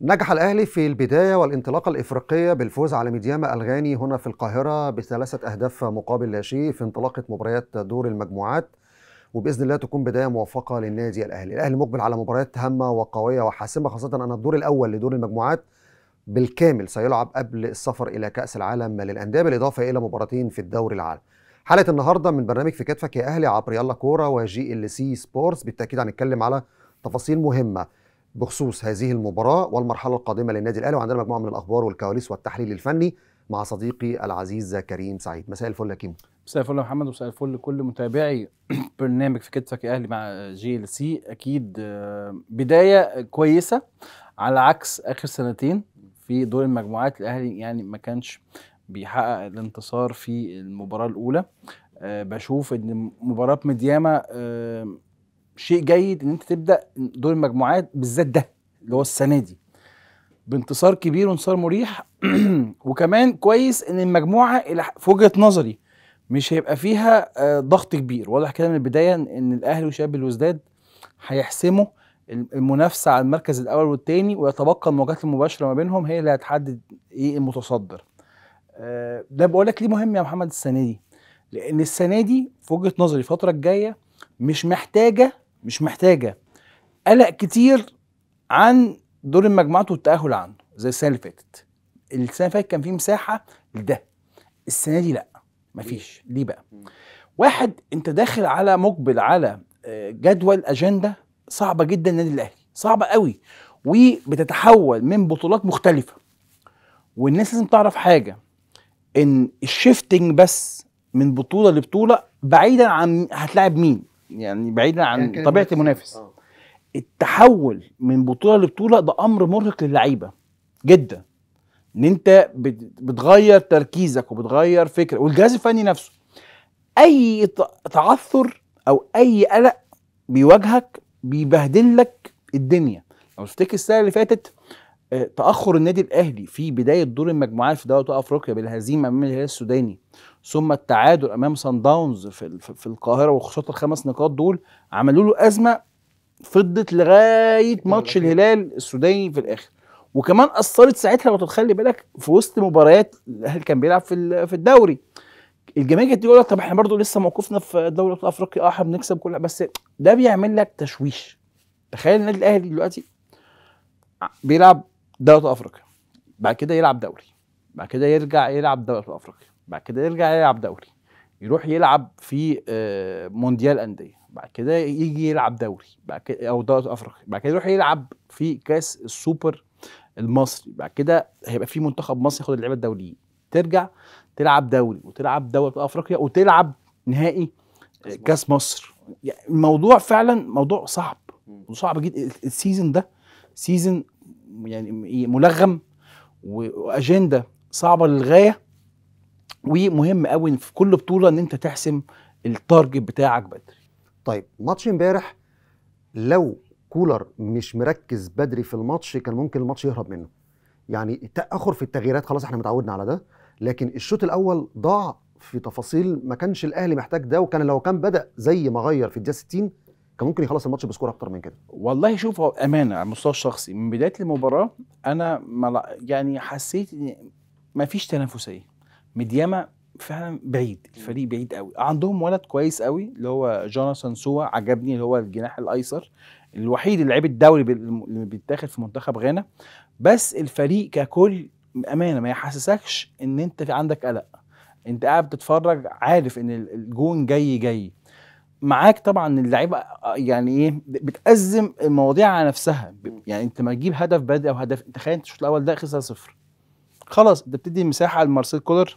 نجح الأهلي في البداية والانطلاقة الإفريقية بالفوز على ميدياما الغاني هنا في القاهرة بثلاثة أهداف مقابل لا شيء في انطلاقة مباريات دور المجموعات وباذن الله تكون بدايه موفقه للنادي الاهلي، الاهلي مقبل على مباريات هامه وقويه وحاسمه خاصه ان الدور الاول لدور المجموعات بالكامل سيلعب قبل السفر الى كاس العالم للانديه بالاضافه الى مباراتين في الدوري العالم حلقه النهارده من برنامج في كتفك يا اهلي عبر يلا كوره وجي ال سي سبورتس بالتاكيد هنتكلم على تفاصيل مهمه بخصوص هذه المباراة والمرحلة القادمة للنادي الأهلي وعندنا مجموعة من الأخبار والكواليس والتحليل الفني مع صديقي العزيز كريم سعيد مساء الفل يا كيمو مساء الفل يا محمد ومساء الفل لكل متابعي برنامج في كتفك يا أهلي مع جي ال سي أكيد آه، بداية كويسة على عكس آخر سنتين في دور المجموعات الأهلي يعني ما كانش بيحقق الانتصار في المباراة الأولى أه بشوف ان مباراة مدياما أه شيء جيد ان انت تبدا دور المجموعات بالذات ده اللي هو السنه دي بانتصار كبير وانتصار مريح وكمان كويس ان المجموعه في وجهه نظري مش هيبقى فيها آه، ضغط كبير واضح كده من البدايه ان الاهلي وشباب الوزداد هيحسموا المنافسه على المركز الاول والثاني ويتبقى المواجهات المباشره ما بينهم هي اللي هتحدد ايه المتصدر آه، ده بقول لك ليه مهم يا محمد السنه دي لان السنه دي في وجهه نظري الفتره الجايه مش محتاجه مش محتاجه قلق كتير عن دور المجموعات والتاهل عنده زي السنه اللي فاتت السنه اللي فاتت كان في مساحه لده السنه دي لا مفيش ليه بقى واحد انت داخل على مقبل على آه، جدول اجنده صعبه جدا النادي الاهلي صعبه قوي وبتتحول من بطولات مختلفه والناس لازم تعرف حاجه ان الشيفتنج بس من بطوله لبطوله بعيدا عن هتلاعب مين يعني بعيدا عن يعني طبيعه المنافس أوه. آه. التحول من بطوله لبطوله ده امر مرهق للعيبه جدا ان انت بتغير تركيزك وبتغير فكرة والجهاز الفني نفسه اي تعثر او اي قلق بيواجهك بيبهدل لك الدنيا لو تفتكر السنه اللي فاتت آه، تاخر النادي الاهلي في بدايه دور المجموعات في دوري افريقيا بالهزيمه امام الهلال السوداني ثم التعادل امام سان داونز في في القاهره وخساره الخمس نقاط دول عملوا له ازمه فضت لغايه ماتش الهلال السوداني في الاخر وكمان اثرت ساعتها لو تخلي بالك في وسط مباريات الاهلي كان بيلعب في في الدوري الجماهير كانت تقول لك طب احنا برضو لسه موقفنا في دوري ابطال افريقيا اه احنا بنكسب كل بس ده بيعمل لك تشويش تخيل النادي الاهلي دلوقتي بيلعب دوري افريقيا بعد كده يلعب دوري بعد كده يرجع يلعب دوري افريقيا بعد كده يرجع يلعب دوري يروح يلعب في آه، مونديال انديه بعد كده يجي يلعب دوري بعد كده او دوري افريقيا بعد كده يروح يلعب في كاس السوبر المصري بعد كده هيبقى في منتخب مصري ياخد اللعيبه الدوليين ترجع تلعب دوري وتلعب دوري افريقيا وتلعب نهائي آه، كاس مصر الموضوع فعلا موضوع صعب صعب جدا السيزون ده سيزون يعني ملغم واجنده صعبه للغايه ومهم قوي في كل بطوله ان انت تحسم التارجت بتاعك بدري طيب ماتش امبارح لو كولر مش مركز بدري في الماتش كان ممكن الماتش يهرب منه يعني تاخر في التغييرات خلاص احنا متعودنا على ده لكن الشوط الاول ضاع في تفاصيل ما كانش الاهلي محتاج ده وكان لو كان بدا زي ما غير في الدقيقه 60 كان ممكن يخلص الماتش بسكور اكتر من كده والله شوف امانه على المستوى الشخصي من بدايه المباراه انا يعني حسيت ما فيش تنافسيه مدياما فعلا بعيد الفريق بعيد قوي عندهم ولد كويس قوي اللي هو جوناثان سوا عجبني اللي هو الجناح الايسر الوحيد اللي لعيب الدوري اللي بيتاخد في منتخب غانا بس الفريق ككل امانه ما يحسسكش ان انت في عندك قلق انت قاعد بتتفرج عارف ان الجون جاي جاي معاك طبعا اللعيبه يعني ايه بتأزم المواضيع على نفسها يعني انت ما تجيب هدف بدري او هدف انت تخيل انت الشوط الاول ده خسر صفر خلاص ده بتدي مساحه لمارسيل كولر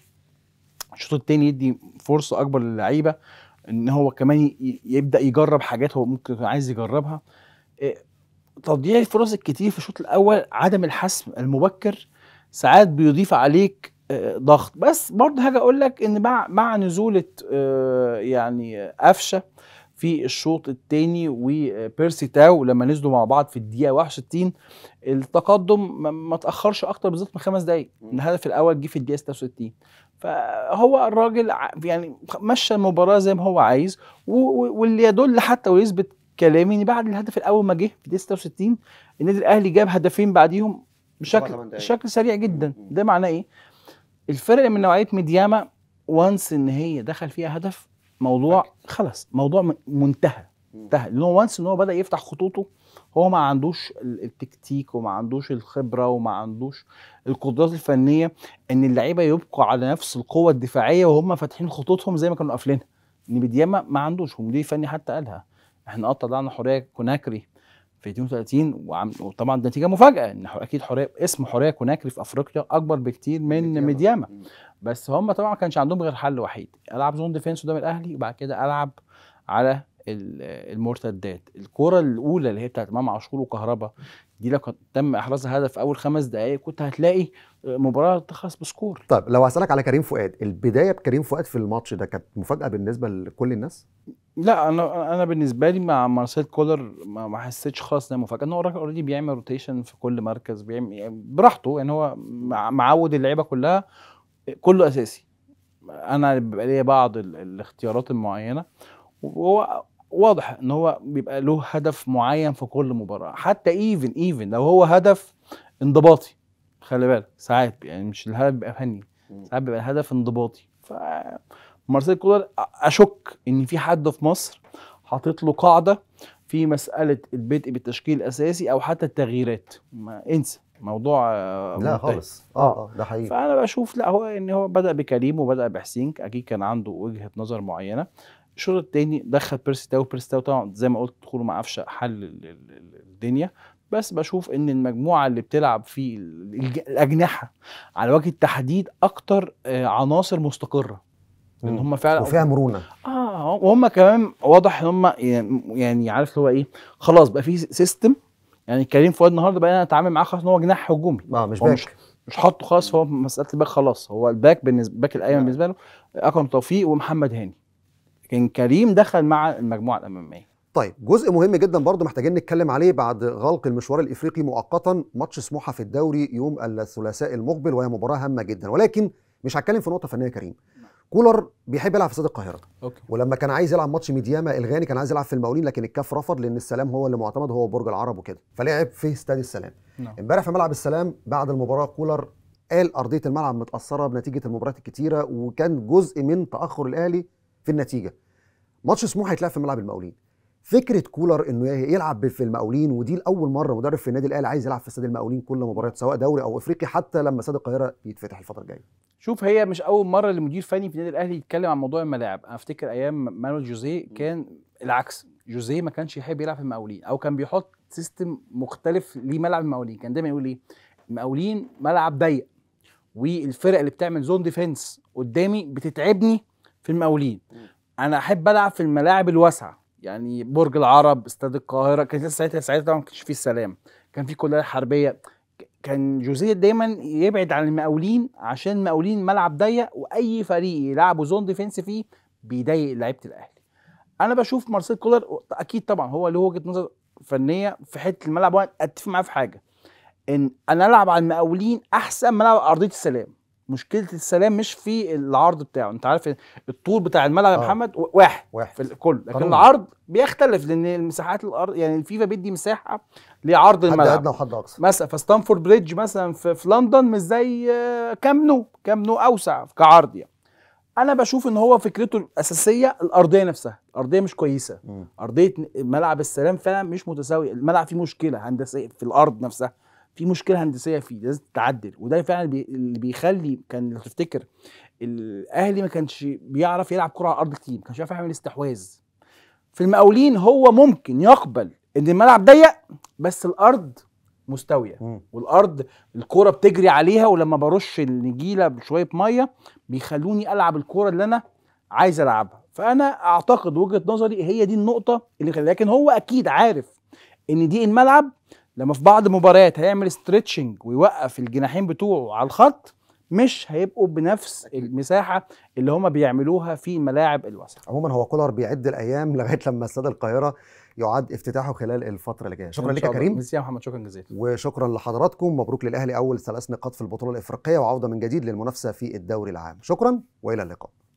الشوط التاني يدي فرصه اكبر للعيبه ان هو كمان يبدا يجرب حاجات هو ممكن يكون عايز يجربها آه، تضييع الفرص الكتير في الشوط الاول عدم الحسم المبكر ساعات بيضيف عليك آه، ضغط بس برضه حاجه اقول لك ان مع مع نزوله آه، يعني قفشه في الشوط الثاني وبيرسي تاو لما نزلوا مع بعض في الدقيقه 61 التقدم ما تاخرش اكتر بالظبط من خمس دقائق الهدف الاول جه في الدقيقه 66 فهو الراجل يعني مشى المباراه زي ما هو عايز واللي يدل حتى ويثبت كلامي ان بعد الهدف الاول ما جه في الدقيقه 66 النادي الاهلي جاب هدفين بعديهم بشكل بشكل سريع جدا ده معناه ايه؟ الفرق من نوعيه ميدياما وانس ان هي دخل فيها هدف موضوع خلاص موضوع منتهى انتهى لان هو وانس ان هو بدا يفتح خطوطه هو ما عندوش التكتيك وما عندوش الخبره وما عندوش القدرات الفنيه ان اللعيبه يبقوا على نفس القوه الدفاعيه وهم فاتحين خطوطهم زي ما كانوا قافلينها ان بيديما ما عندوش ومدير فني حتى قالها احنا قطعنا آه، طلعنا حريه كوناكري في 32 وعم... وطبعا ده نتيجه مفاجاه ان اكيد حريه اسم حريه كوناكري في افريقيا اكبر بكتير من ميدياما بس هم طبعا ما كانش عندهم غير حل وحيد العب زون ديفينس قدام الاهلي وبعد كده العب على المرتدات الكرة الأولى اللي هي بتاعت إمام عاشور وكهربا دي لو تم إحراز هدف أول خمس دقايق كنت هتلاقي مباراة تخلص بسكور طيب لو هسألك على كريم فؤاد البداية بكريم فؤاد في الماتش ده كانت مفاجأة بالنسبة لكل الناس؟ لا انا انا بالنسبه لي مع مارسيل كولر ما حسيتش خالص ده مفاجاه ان هو اوريدي بيعمل روتيشن في كل مركز بيعمل يعني براحته يعني هو معود اللعيبه كلها كله اساسي انا بيبقى ليا بعض الاختيارات المعينه وهو واضح ان هو بيبقى له هدف معين في كل مباراه حتى ايفن ايفن لو هو هدف انضباطي خلي بالك ساعات يعني مش الهدف بيبقى فني ساعات بيبقى الهدف انضباطي ف مارسيل كولر اشك ان في حد في مصر حاطط له قاعده في مساله البدء بالتشكيل الاساسي او حتى التغييرات ما انسى موضوع آه، لا خالص آه،, اه ده حقيقي فانا بشوف لا هو ان هو بدا بكريم وبدا بحسين اكيد كان عنده وجهه نظر معينه الشوط الثاني دخل بيرسي تاو بيرسي تاو طبعا زي ما قلت دخوله مع قفشه حل الدنيا بس بشوف ان المجموعه اللي بتلعب في الاجنحه على وجه التحديد اكتر آه، عناصر مستقره ان هم فعلا وفيها مرونه اه وهم كمان واضح ان هم يعني, يعني عارف هو ايه خلاص بقى في سيستم يعني كريم فؤاد النهارده بقينا نتعامل معاه خلاص ان هو جناح هجومي اه مش باك مش, مش حاطه خلاص هو مساله الباك خلاص هو الباك بالنسبه باك الايمن آه. بالنسبه له اكرم توفيق ومحمد هاني لكن كريم دخل مع المجموعه الاماميه طيب جزء مهم جدا برضه محتاجين نتكلم عليه بعد غلق المشوار الافريقي مؤقتا ماتش سموحه في الدوري يوم الثلاثاء المقبل وهي مباراه هامه جدا ولكن مش هتكلم في نقطه فنيه كريم كولر بيحب يلعب في استاد القاهره أوكي. ولما كان عايز يلعب ماتش ميدياما الغاني كان عايز يلعب في المقاولين لكن الكاف رفض لان السلام هو اللي معتمد هو برج العرب وكده فلعب في استاد السلام نعم. امبارح في ملعب السلام بعد المباراه كولر قال ارضيه الملعب متاثره بنتيجه المباريات الكتيره وكان جزء من تاخر الاهلي في النتيجه ماتش سموحه هيتلعب في ملعب المقاولين فكره كولر انه يلعب في المقاولين ودي لاول مره مدرب في النادي الاهلي عايز يلعب في استاد المقاولين كل مباريات سواء دوري او افريقي حتى لما استاد القاهره يتفتح الفتره الجايه شوف هي مش اول مره لمدير فني في النادي الاهلي يتكلم عن موضوع الملاعب انا افتكر ايام مانويل جوزيه كان العكس جوزيه ما كانش يحب يلعب في المقاولين او كان بيحط سيستم مختلف لملعب المقاولين كان دايما يقول ايه المقاولين ملعب ضيق والفرق اللي بتعمل زون ديفنس قدامي بتتعبني في المقاولين انا احب العب في الملاعب الواسعه يعني برج العرب استاد القاهره كان لسه ساعتها ساعتها طبعا ما كانش فيه السلام كان في كليه حربيه كان جوزيه دايما يبعد عن المقاولين عشان المقاولين ملعب ضيق واي فريق يلعبوا زون ديفنس فيه بيضايق لعيبه الاهلي انا بشوف مارسيل كولر اكيد طبعا هو له وجهه نظر فنيه في حته الملعب وانا اتفق معاه في حاجه ان انا العب على المقاولين احسن ما العب على ارضيه السلام مشكله السلام مش في العرض بتاعه انت عارف الطول بتاع الملعب يا آه. محمد واحد, واحد في الكل لكن طبعا. العرض بيختلف لان المساحات الارض يعني الفيفا بيدي مساحه لعرض الملعب حد ادنى وحد اقصى مثلا فستانفورد بريدج مثلا في, في لندن مش زي آه، كام نو كام نو اوسع كعرض يعني انا بشوف ان هو فكرته الاساسيه الارضيه نفسها الارضيه مش كويسه م. ارضيه ملعب السلام فعلا مش متساويه الملعب فيه مشكله هندسيه في الارض نفسها في مشكله هندسيه فيه لازم تتعدل وده فعلا بي... اللي بيخلي كان لو تفتكر الاهلي ما كانش بيعرف يلعب كره على الارض كتير ما كانش بيعرف يعمل استحواذ في المقاولين هو ممكن يقبل ان الملعب ضيق بس الارض مستويه مم. والارض الكوره بتجري عليها ولما برش النجيله بشويه ميه بيخلوني العب الكوره اللي انا عايز العبها فانا اعتقد وجهه نظري هي دي النقطه اللي خلي لكن هو اكيد عارف ان دي الملعب لما في بعض المباريات هيعمل ستريتشنج ويوقف الجناحين بتوعه على الخط مش هيبقوا بنفس المساحه اللي هما بيعملوها في ملاعب الوسط عموما هو كولر بيعد الايام لغايه لما استاد القاهره يعد افتتاحه خلال الفتره اللي جايه شكرا لك يا كريم ميرسي يا محمد شكرا جزيلا وشكرا لحضراتكم مبروك للاهلي اول ثلاث نقاط في البطوله الافريقيه وعوده من جديد للمنافسه في الدوري العام شكرا والى اللقاء